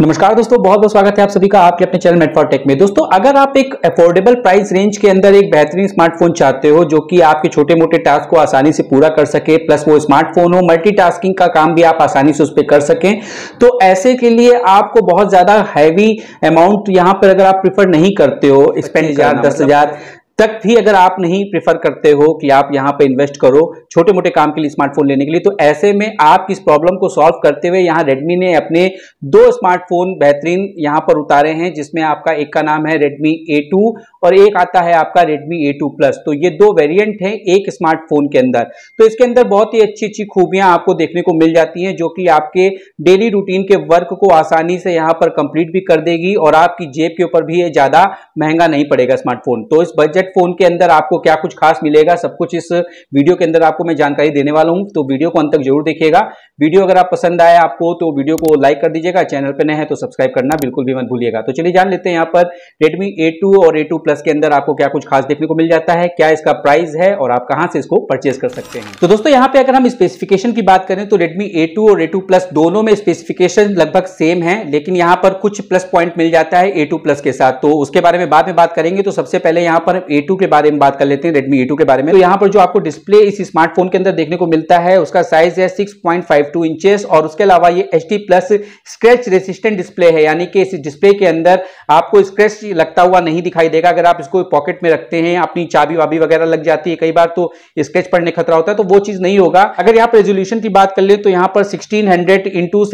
नमस्कार दोस्तों बहुत बहुत स्वागत है आप सभी का आपके अपने चैनल मेटफॉर टेक में दोस्तों अगर आप एक अफोर्डेबल प्राइस रेंज के अंदर एक बेहतरीन स्मार्टफोन चाहते हो जो कि आपके छोटे मोटे टास्क को आसानी से पूरा कर सके प्लस वो स्मार्टफोन हो मल्टी का काम भी आप आसानी से उस पर कर सकें तो ऐसे के लिए आपको बहुत ज्यादा हैवी अमाउंट यहाँ पर अगर आप प्रिफर नहीं करते हो स्पेंड हजार दस मतलब। हजार तक भी अगर आप नहीं प्रेफर करते हो कि आप यहां पे इन्वेस्ट करो छोटे मोटे काम के लिए स्मार्टफोन लेने के लिए तो ऐसे में आप इस प्रॉब्लम को सॉल्व करते हुए यहां रेडमी ने अपने दो स्मार्टफोन बेहतरीन यहां पर उतारे हैं जिसमें आपका एक का नाम है रेडमी ए टू और एक आता है आपका रेडमी ए टू प्लस तो ये दो वेरियंट है एक स्मार्टफोन के अंदर तो इसके अंदर बहुत ही अच्छी अच्छी खूबियां आपको देखने को मिल जाती है जो कि आपके डेली रूटीन के वर्क को आसानी से यहां पर कंप्लीट भी कर देगी और आपकी जेब के ऊपर भी ये ज्यादा महंगा नहीं पड़ेगा स्मार्टफोन तो इस बजट बजट फोन के अंदर आपको क्या कुछ खास मिलेगा सब कुछ इस वीडियो के अंदर आपको मैं जानकारी देने वाला हूं तो वीडियो को अंत तक जरूर देखिएगा वीडियो अगर आप पसंद आए आपको तो वीडियो को लाइक कर दीजिएगा चैनल पर नए हैं तो सब्सक्राइब करना बिल्कुल भी मत भूलिएगा तो चलिए जान लेते हैं यहाँ पर रेडमी ए और ए प्लस के अंदर आपको क्या कुछ खास देखने को मिल जाता है क्या इसका प्राइस है और आप कहाँ से इसको परचेज कर सकते हैं तो दोस्तों यहाँ पे अगर हम स्पेसिफिकेशन की बात करें तो रेडमी ए और ए प्लस दोनों में स्पेसिफिकेशन लगभग सेम है लेकिन यहाँ पर कुछ प्लस पॉइंट मिल जाता है ए प्लस के साथ तो उसके बारे में बाद में बात करेंगे तो सबसे पहले यहाँ पर हम A2 के बारे में बात कर लेते हैं Redmi A2 के बारे में तो यहाँ पर जो आपको डिस्प्ले इस स्मार्टफोन के अंदर देखने को मिलता है उसका साइज है 6.52 इंचेस और उसके अलावा ये H plus scratch resistant display है यानी कि इस डिस्प्ले के अंदर आपको स्क्रेच लगता हुआ नहीं दिखाई देगा अगर आप इसको पॉकेट में रखते हैं अपनी चाबी वाबी वगैरह लग जाती है कई बार तो स्क्रेच पड़ने खतरा होता है तो वो चीज नहीं होगा अगर यहाँ पर रेजोल्यूशन की बात कर ले तो यहाँ पर सिक्सटीन हंड्रेड इंटू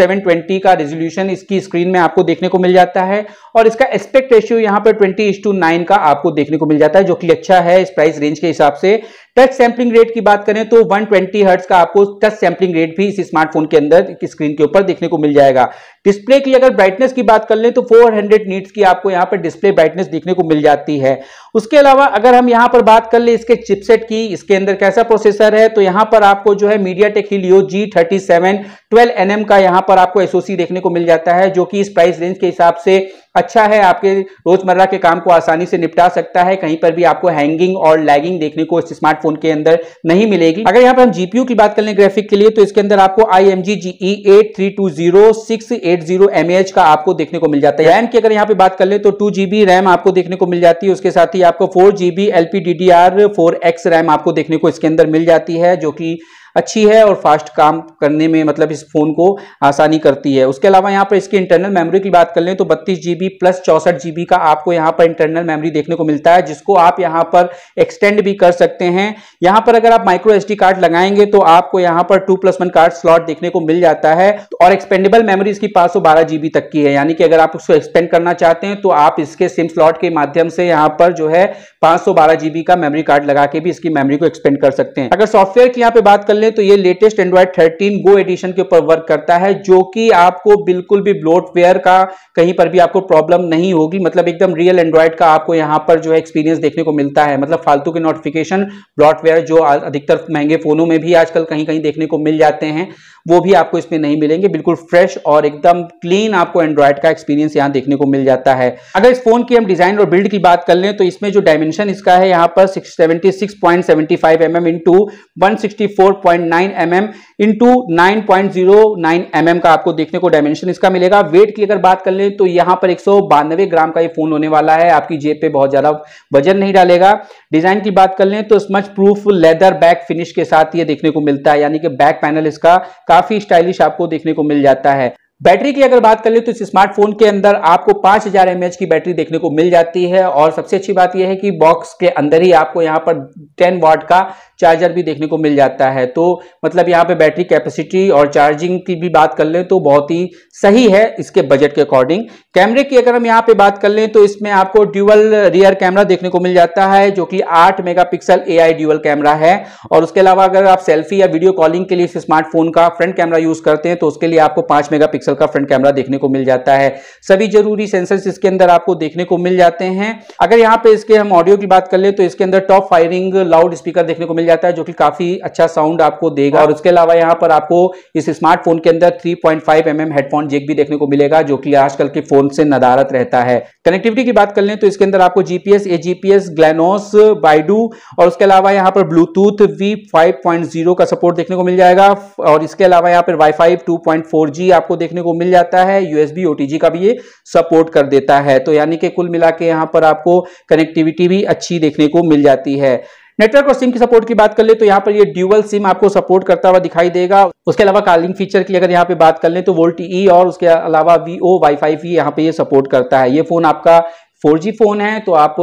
का रेजोल्यूशन इसकी स्क्रीन में आपको देखने को मिल जाता है और इसका एस्पेक्ट रेशियो यहाँ पर ट्वेंटी का आपको देखने को मिल जाता है जो कि अच्छा है इस प्राइस रेंज के हिसाब से टच सैम्पलिंग रेट की बात करें तो 120 ट्वेंटी का आपको टच सैम्पलिंग रेट भी इस स्मार्टफोन के अंदर स्क्रीन के ऊपर देखने को मिल जाएगा डिस्प्ले की अगर ब्राइटनेस की बात कर लें तो 400 हंड्रेड नीट्स की आपको यहाँ पर डिस्प्ले ब्राइटनेस देखने को मिल जाती है उसके अलावा अगर हम यहाँ पर बात कर ले इसके चिपसेट की इसके अंदर कैसा प्रोसेसर है तो यहाँ पर आपको जो है MediaTek Helio G thirty seven का यहाँ पर आपको एसओसी देखने को मिल जाता है जो कि इस प्राइस रेंज के हिसाब से अच्छा है आपके रोजमर्रा के काम को आसानी से निपटा सकता है कहीं पर भी आपको हैंगिंग और लैगिंग देखने को इस स्मार्टफोन के अंदर नहीं मिलेगी अगर यहाँ पर हम जीपीयू की बात कर लें ग्राफिक के लिए तो इसके अंदर आपको I M G G eight three two zero six eight zero M H का आपको देखने को मिल जाता है रैम की अगर यहाँ पे बात कर लें तो टू जीबी रैम आपको देखने को मिल जाती है उसके साथ ही आपको four GB LPDDR four X RAM आपको देखने को इसके अंदर मिल जाती है जो कि अच्छी है और फास्ट काम करने में मतलब इस फ़ोन को आसानी करती है उसके अलावा यहाँ पर इसकी इंटरनल मेमोरी की बात कर लें तो बत्तीस जी प्लस चौसठ जी का आपको यहाँ पर इंटरनल मेमोरी देखने को मिलता है जिसको आप यहाँ पर एक्सटेंड भी कर सकते हैं यहाँ पर अगर आप माइक्रो एस कार्ड लगाएंगे तो आपको यहाँ पर two plus one card slot देखने को मिल जाता है और एक्सपेंडेबल मेमोरी इसकी पाँच सौ बारह जीबी तक की है यानी कि अगर आप उसको एक्सपेंड करना चाहते हैं तो आप इसके सिम स्लॉट के माध्यम से यहाँ पर जो है पाँच सौ बारह जीबी का मेमोरी कार्ड लगा के भी इसकी मेमोरी को एक्सपेंड कर सकते हैं अगर सॉफ्टवेयर की यहाँ पे बात कर ले लें तो ये लेटेस्ट एंड्रॉयड 13 गो एडिशन के ऊपर वर्क करता है जो कि आपको बिल्कुल भी ब्लोटवेयर का कहीं पर भी आपको प्रॉब्लम नहीं होगी मतलब एकदम रियल एंड्रॉयड का आपको यहाँ पर जो है एक्सपीरियंस देखने को मिलता है मतलब फालतू के नोटिफिकेशन ब्लॉटवेयर जो अधिकतर महंगे फोनों में भी आजकल कहीं कहीं देखने को मिल जाते हैं वो भी आपको इसमें नहीं मिलेंगे बिल्कुल फ्रेश और एकदम क्लीन आपको एंड्रॉयड का एक्सपीरियंस यहाँ देखने को मिल जाता है अगर इस फोन की हम डिजाइन और बिल्ड की बात कर लें तो इसमें जो डायमेंशन इसका है यहाँ पर सेवेंटी सिक्स पॉइंट का आपको देखने को डायमेंशन इसका मिलेगा वेट की अगर बात कर लें तो यहाँ पर एक सौ बानवे ग्राम का ये फोन होने वाला है आपकी जेब पे बहुत ज्यादा वजन नहीं डालेगा डिजाइन की बात कर लें तो smudge proof leather back finish के साथ ये देखने को मिलता है यानी कि बैक पैनल इसका काफी स्टाइलिश आपको देखने को मिल जाता है बैटरी की अगर बात कर ले तो इस स्मार्टफोन के अंदर आपको 5000 हजार की बैटरी देखने को मिल जाती है और सबसे अच्छी बात यह है कि बॉक्स के अंदर ही आपको यहाँ पर 10 वाट का चार्जर भी देखने को मिल जाता है तो मतलब यहाँ पे बैटरी कैपेसिटी और चार्जिंग की भी बात कर लें तो बहुत ही सही है इसके बजट के अकॉर्डिंग कैमरे की अगर हम यहाँ पे बात कर लें तो इसमें आपको ड्यूअल रियर कैमरा देखने को मिल जाता है जो कि 8 मेगापिक्सल एआई ड्यूअल कैमरा है और उसके अलावा अगर आप सेल्फी या वीडियो कॉलिंग के लिए इस स्मार्टफोन का फ्रंट कैमरा यूज करते हैं तो उसके लिए आपको पांच मेगा का फ्रंट कैमरा देखने को मिल जाता है सभी जरूरी सेंसर्स इसके अंदर आपको देखने को मिल जाते हैं अगर यहाँ पे इसके हम ऑडियो की बात कर ले तो इसके अंदर टॉप फायरिंग लाउड स्पीकर देखने को मिल जाता है जो कि काफ़ी अच्छा साउंड आपको देगा और उसके अलावा यहाँ पर आपको इस स्मार्टफोन के अंदर 3.5 पॉइंट mm हेडफोन जेक भी देखने को मिलेगा जो कि आजकल के फोन से नदारत रहता है कनेक्टिविटी की बात कर ले तो इसके अंदर आपको GPS A GPS GLONASS Beidou और उसके अलावा यहाँ पर ब्लूटूथ वी का सपोर्ट देखने को मिल जाएगा और इसके अलावा यहाँ पर वाईफाई 2.4G आपको देखने को मिल जाता है यूएसबी ओटीजी का भी ये सपोर्ट कर देता है तो यानी कि कुल मिला के यहाँ पर आपको कनेक्टिविटी भी अच्छी देखने को मिल जाती है नेटवर्क और सिम की सपोर्ट की बात कर ले तो यहाँ पर ये ड्यूअल सिम आपको सपोर्ट करता हुआ दिखाई देगा उसके अलावा कॉलिंग फीचर की अगर यहाँ पे बात कर ले तो वोल्ट ई e और उसके अलावा वी ओ वाई वाईफाई भी यहाँ पे ये सपोर्ट करता है ये फोन आपका 4G फ़ोन है तो आप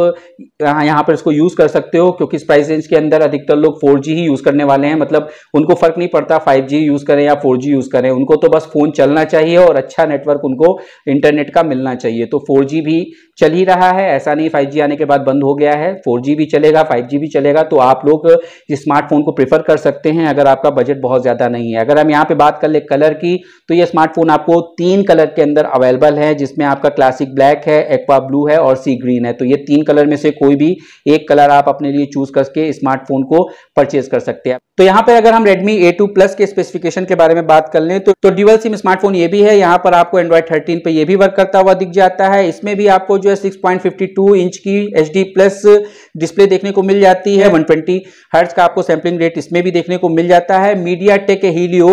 यहाँ पर इसको यूज़ कर सकते हो क्योंकि इस प्राइस रेंज के अंदर अधिकतर लोग 4G ही यूज़ करने वाले हैं मतलब उनको फ़र्क नहीं पड़ता 5G यूज़ करें या 4G यूज़ करें उनको तो बस फ़ोन चलना चाहिए और अच्छा नेटवर्क उनको इंटरनेट का मिलना चाहिए तो 4G भी चल ही रहा है ऐसा नहीं फाइव आने के बाद बंद हो गया है फोर भी चलेगा फाइव भी चलेगा तो आप लोग स्मार्टफोन को प्रेफर कर सकते हैं अगर आपका बजट बहुत ज़्यादा नहीं है अगर हम यहाँ पे बात कर ले कलर की तो ये स्मार्टफोन आपको तीन कलर के अंदर अवेलेबल है जिसमें आपका क्लासिक ब्लैक है एक्वा ब्लू है और सी ग्रीन है तो ये तीन कलर में से कोई भी एक कलर आप अपने लिए चूज करके स्मार्टफोन को परचेज कर सकते हैं तो यहाँ पर अगर हम Redmi A2 Plus के स्पेसिफिकेशन के बारे में बात कर लें तो, तो ड्यूअल सिम स्मार्टफोन ये भी है यहाँ पर आपको Android थर्टीन पर यह भी वर्क करता हुआ दिख जाता है इसमें भी आपको जो है 6.52 इंच की एच प्लस डिस्प्ले देखने को मिल जाती है 120 ट्वेंटी का आपको सैम्पलिंग रेट इसमें भी देखने को मिल जाता है MediaTek Helio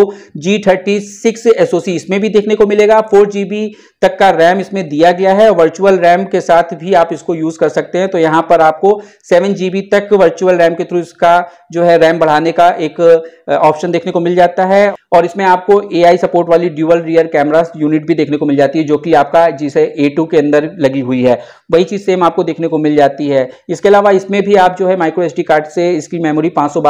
G thirty six SoC इसमें भी देखने को मिलेगा फोर तक का रैम इसमें दिया गया है वर्चुअल रैम के साथ भी आप इसको यूज कर सकते हैं तो यहाँ पर आपको सेवन तक वर्चुअल रैम के थ्रू इसका जो है रैम बढ़ाने का एक ऑप्शन देखने को मिल जाता है और इसमें आपको ए सपोर्ट वाली ड्यूअल रियर कैमरा यूनिट भी देखने को मिल जाती है जो कि आपका जिसे ए के अंदर लगी हुई है मेमोरी है वही चीज़ सेम आपको देखने को मिल जाती है इसके अलावा इसमें भी आप जो है माइक्रो एस कार्ड से इसकी मेमोरी पाँच सौ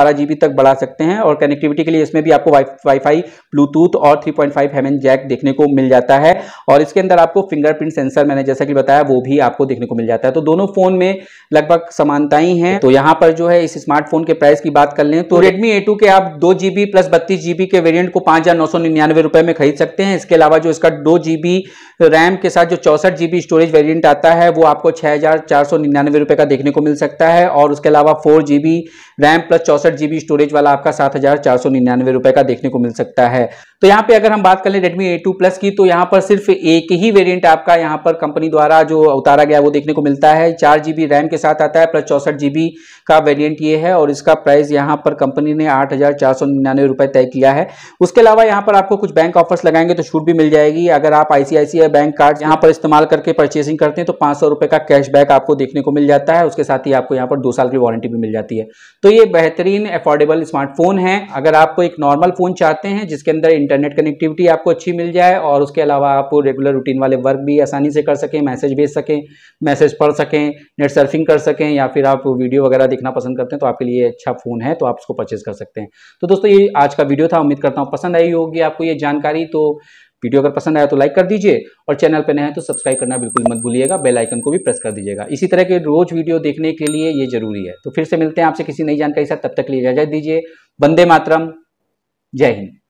तक बढ़ा सकते हैं और कनेक्टिविटी के लिए इसमें भी आपको वाईफाई ब्लूटूथ और थ्री पॉइंट जैक देखने को मिल जाता है और इसके अंदर आपको फिंगरप्रिंट सेंसर मैंने जैसा कि बताया वो भी आपको देखने को मिल जाता है तो दोनों फोन में लगभग समानताएं हैं तो यहाँ पर जो है इस स्मार्टफोन के प्राइस की बात कर लें तो Redmi A2 के आप दो जीबी प्लस बत्तीस जीबी के वेरिएंट को पांच हजार नौ सौ निन्यानवे रुपए में खरीद सकते हैं इसके अलावा जो इसका दो जीबी रैम के साथ जो चौसठ जीबी स्टोरेज वेरियंट आता आता है वो आपको छः हज़ार चार सौ निन्यानवे रुपये का देखने को मिल सकता है और उसके अलावा four G B RAM plus चौंसठ जी बी स्टोरेज वाला आपका सात हज़ार चार सौ निन्यानवे रुपये का देखने को मिल सकता है तो यहाँ पे अगर हम बात कर लें रेडमी ए टू प्लस की तो यहाँ पर सिर्फ एक ही वेरिएंट आपका यहाँ पर कंपनी द्वारा जो उतारा गया वो देखने को मिलता है चार बी रैम के साथ आता है प्लस चौसठ जीबी का वेरिएंट ये है और इसका प्राइस यहाँ पर कंपनी ने आठ हजार चार सौ निन्यानवे रुपये तय किया है उसके अलावा यहाँ पर आपको कुछ बैंक ऑफर्स लगाएंगे तो छूट भी मिल जाएगी अगर आप आई बैंक कार्ड यहाँ पर इस्तेमाल करके परचेसिंग करते हैं तो पाँच सौ रुपए का कैशबैक आपको देखने को मिल जाता है उसके साथ ही आपको यहाँ पर दो साल की वारंटी भी मिल जाती है तो ये बेहतरीन अफोर्डेबल स्मार्टफोन है अगर आपको एक नॉर्मल फोन चाहते हैं जिसके अंदर इंटरनेट कनेक्टिविटी आपको अच्छी मिल जाए और उसके अलावा आप रेगुलर रूटीन वाले वर्क भी आसानी से कर सकें मैसेज भेज सकें मैसेज पढ़ सकें नेट सर्फिंग कर सकें या फिर आप वीडियो वगैरह देखना पसंद करते हैं तो आपके लिए अच्छा फ़ोन है तो आप उसको परचेज़ कर सकते हैं तो दोस्तों ये आज का वीडियो था उम्मीद करता हूँ पसंद आई होगी आपको ये जानकारी तो वीडियो अगर पसंद आया तो लाइक कर दीजिए और चैनल पर नए हैं तो सब्सक्राइब करना बिल्कुल मत भूलिएगा बेल आइकन को भी प्रेस कर दीजिएगा इसी तरह के रोज वीडियो देखने के लिए ये जरूरी है तो फिर से मिलते हैं आपसे किसी नई जानकारी के साथ तब तक लिए इजाजत दीजिए वंदे मातरम जय हिंद